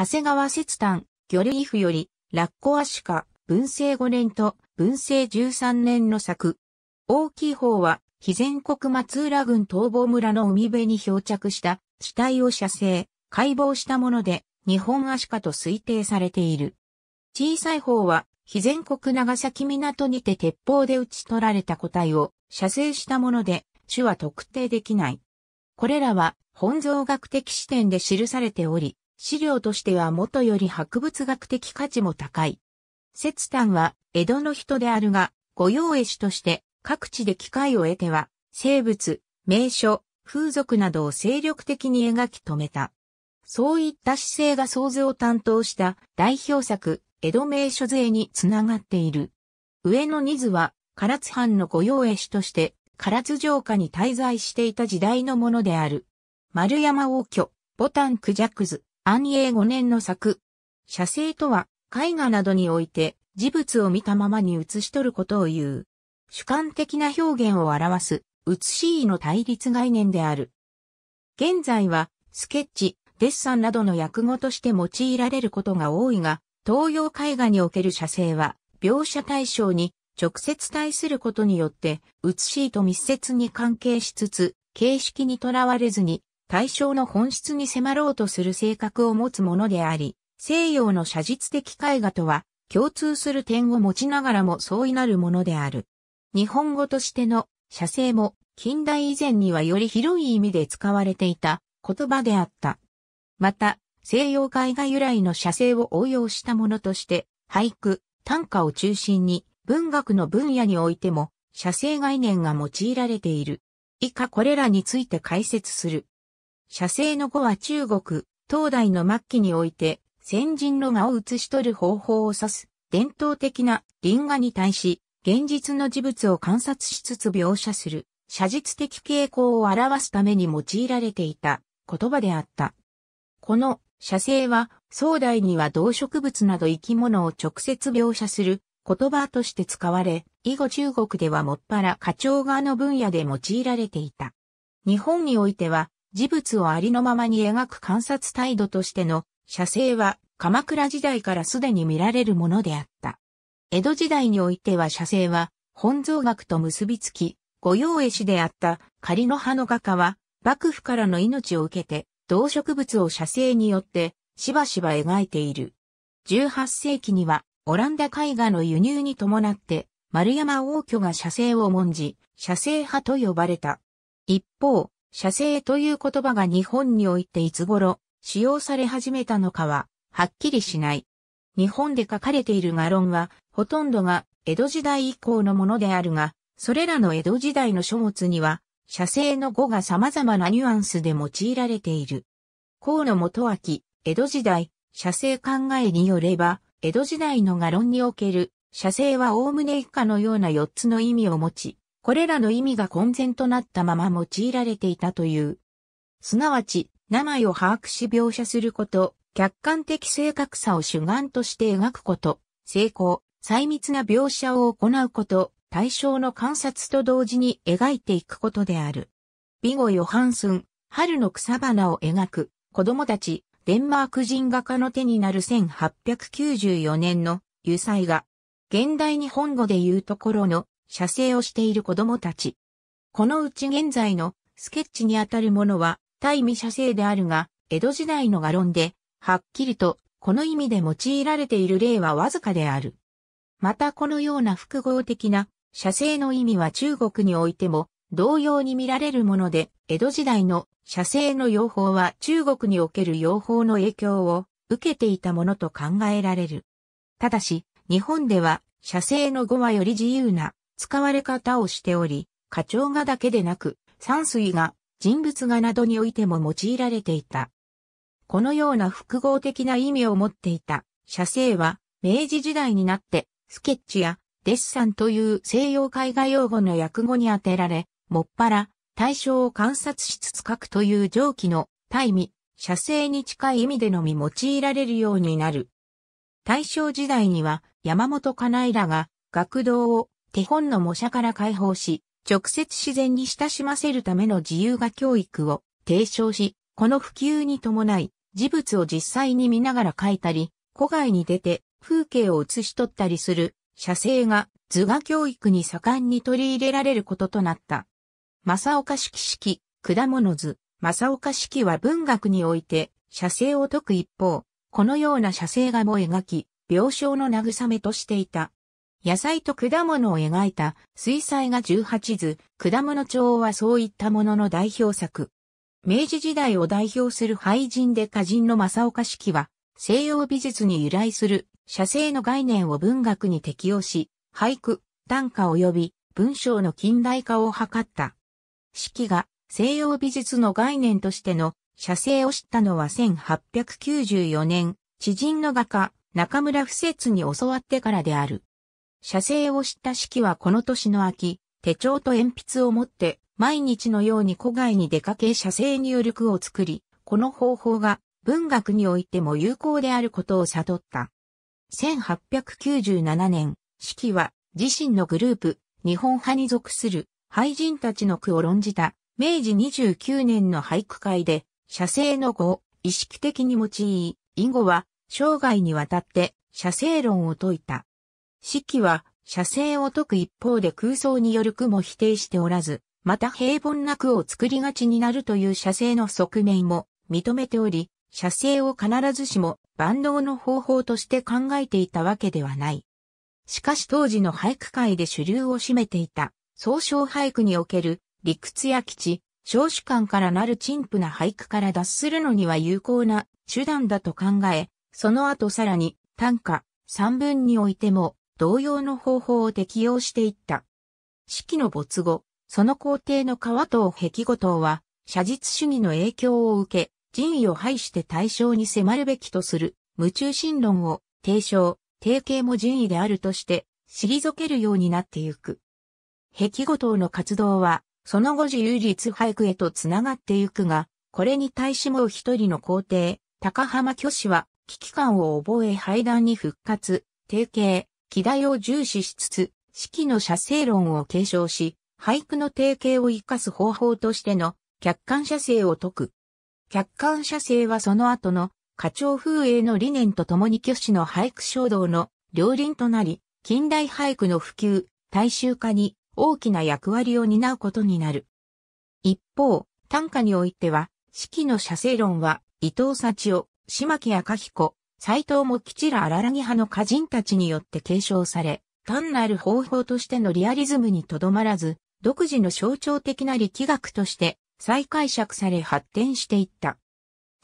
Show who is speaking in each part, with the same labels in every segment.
Speaker 1: 長谷川節丹、魚類譜より、ラッコアシカ、文政5年と文政13年の作。大きい方は、肥前国松浦郡東坊村の海辺に漂着した死体を射精、解剖したもので、日本アシカと推定されている。小さい方は、肥前国長崎港にて鉄砲で撃ち取られた個体を射精したもので、種は特定できない。これらは、本像学的視点で記されており、資料としては元より博物学的価値も高い。摂丹は江戸の人であるが、御用絵師として各地で機会を得ては、生物、名所、風俗などを精力的に描き留めた。そういった姿勢が創造を担当した代表作、江戸名所税につながっている。上野二図は、唐津藩の御用絵師として、唐津城下に滞在していた時代のものである。丸山王居、ボタンクジャクズ、安永5年の作。写生とは、絵画などにおいて、事物を見たままに写し取ることを言う。主観的な表現を表す、写しいの対立概念である。現在は、スケッチ、デッサンなどの訳語として用いられることが多いが、東洋絵画における写生は、描写対象に直接対することによって、写しいと密接に関係しつつ、形式にとらわれずに対象の本質に迫ろうとする性格を持つものであり、西洋の写実的絵画とは共通する点を持ちながらも相違なるものである。日本語としての写生も近代以前にはより広い意味で使われていた言葉であった。また、西洋絵画由来の写生を応用したものとして、俳句、短歌を中心に文学の分野においても写生概念が用いられている。以下これらについて解説する。写生の語は中国、東大の末期において、先人の画を写し取る方法を指す、伝統的な輪画に対し、現実の事物を観察しつつ描写する、写実的傾向を表すために用いられていた言葉であった。この写生は、壮大には動植物など生き物を直接描写する言葉として使われ、以後中国ではもっぱら花鳥画の分野で用いられていた。日本においては、事物をありのままに描く観察態度としての写生は鎌倉時代からすでに見られるものであった。江戸時代においては写生は本草学と結びつき、御用絵師であった仮の葉の画家は幕府からの命を受けて動植物を写生によってしばしば描いている。18世紀にはオランダ絵画の輸入に伴って丸山王居が写生を文字、写生派と呼ばれた。一方、写生という言葉が日本においていつ頃使用され始めたのかは、はっきりしない。日本で書かれている画論は、ほとんどが江戸時代以降のものであるが、それらの江戸時代の書物には、写生の語が様々なニュアンスで用いられている。河野元明、江戸時代、写生考えによれば、江戸時代の画論における、写生は概ね以下のような4つの意味を持ち、これらの意味が混然となったまま用いられていたという。すなわち、名前を把握し描写すること、客観的正確さを主眼として描くこと、成功、細密な描写を行うこと、対象の観察と同時に描いていくことである。ビゴ・ヨハンスン、春の草花を描く、子供たち、デンマーク人画家の手になる1894年の油彩画。現代日本語で言うところの写生をしている子供たち。このうち現在のスケッチにあたるものは、対未写生であるが、江戸時代の画論で、はっきりと、この意味で用いられている例はわずかである。またこのような複合的な写生の意味は中国においても同様に見られるもので、江戸時代の写生の用法は中国における用法の影響を受けていたものと考えられる。ただし、日本では写生の語はより自由な使われ方をしており、課長画だけでなく、山水画、人物画などにおいても用いられていた。このような複合的な意味を持っていた、写生は、明治時代になって、スケッチやデッサンという西洋絵画用語の訳語に当てられ、もっぱら、対象を観察しつつ書くという上記の対味、写生に近い意味でのみ用いられるようになる。大正時代には山本かならが学童を手本の模写から解放し、直接自然に親しませるための自由画教育を提唱し、この普及に伴い、事物を実際に見ながら描いたり、古外に出て風景を写し取ったりする写生が図画教育に盛んに取り入れられることとなった。正岡式式、果物図、正岡式は文学において写生を解く一方、このような写生画も描き、病床の慰めとしていた。野菜と果物を描いた水彩画18図、果物帳はそういったものの代表作。明治時代を代表する俳人で歌人の正岡式は、西洋美術に由来する写生の概念を文学に適用し、俳句、短歌及び文章の近代化を図った。式が西洋美術の概念としての写生を知ったのは1894年、知人の画家、中村不節に教わってからである。写生を知った式はこの年の秋、手帳と鉛筆を持って、毎日のように古外に出かけ写生による句を作り、この方法が文学においても有効であることを悟った。1897年、式は自身のグループ、日本派に属する俳人たちの句を論じた明治29年の俳句会で、写生の語を意識的に用い、以後は生涯にわたって写生論を説いた。季は、写生を解く一方で空想による句も否定しておらず、また平凡な句を作りがちになるという写生の側面も認めており、写生を必ずしも万能の方法として考えていたわけではない。しかし当時の俳句界で主流を占めていた、総称俳句における理屈や基地、少主観からなる陳腐な俳句から脱するのには有効な手段だと考え、その後さらに短歌、三文においても同様の方法を適用していった。式の没後、その皇帝の川藤壁後藤は、写実主義の影響を受け、人意を排して対象に迫るべきとする、無中心論を提唱、提携も人意であるとして、退けるようになってゆく。壁後藤の活動は、その後自由律俳句へとつながってゆくが、これに対しもう一人の皇帝、高浜虚子は、危機感を覚え廃壇に復活、提携、気題を重視しつつ、四季の写生論を継承し、俳句の提携を活かす方法としての客観写生を解く。客観写生はその後の花鳥風営の理念とともに挙子の俳句衝動の両輪となり、近代俳句の普及、大衆化に大きな役割を担うことになる。一方、短歌においては、四季の写生論は伊藤幸夫、島木赤彦、斎藤も吉ら荒らぎ派の歌人たちによって継承され、単なる方法としてのリアリズムにとどまらず、独自の象徴的な力学として再解釈され発展していった。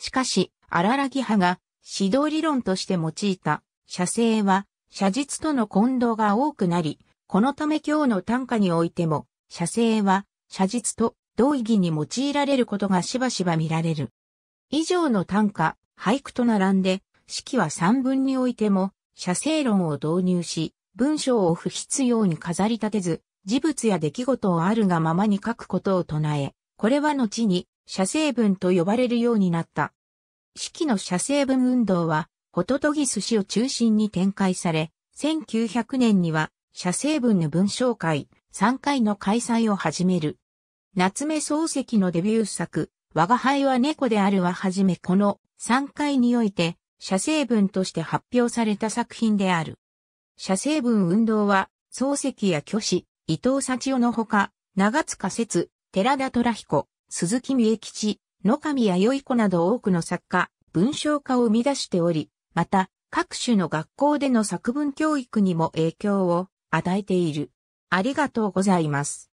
Speaker 1: しかし、荒らぎ派が指導理論として用いた写生は写実との混同が多くなり、このため今日の短歌においても、写生は写実と同意義に用いられることがしばしば見られる。以上の短歌、俳句と並んで、式は三文においても、写生論を導入し、文章を不必要に飾り立てず、事物や出来事をあるがままに書くことを唱え、これは後に写生文と呼ばれるようになった。式の写生文運動は、ホトトギス氏を中心に展開され、1900年には写生文の文章会3回の開催を始める。夏目漱石のデビュー作、我が輩は猫であるははじめこの3回において、写生文として発表された作品である。写生文運動は、漱石や虚子、伊藤幸男のほか、長塚節、寺田虎彦、鈴木美恵吉、野上弥生子など多くの作家、文章家を生み出しており、また、各種の学校での作文教育にも影響を与えている。ありがとうございます。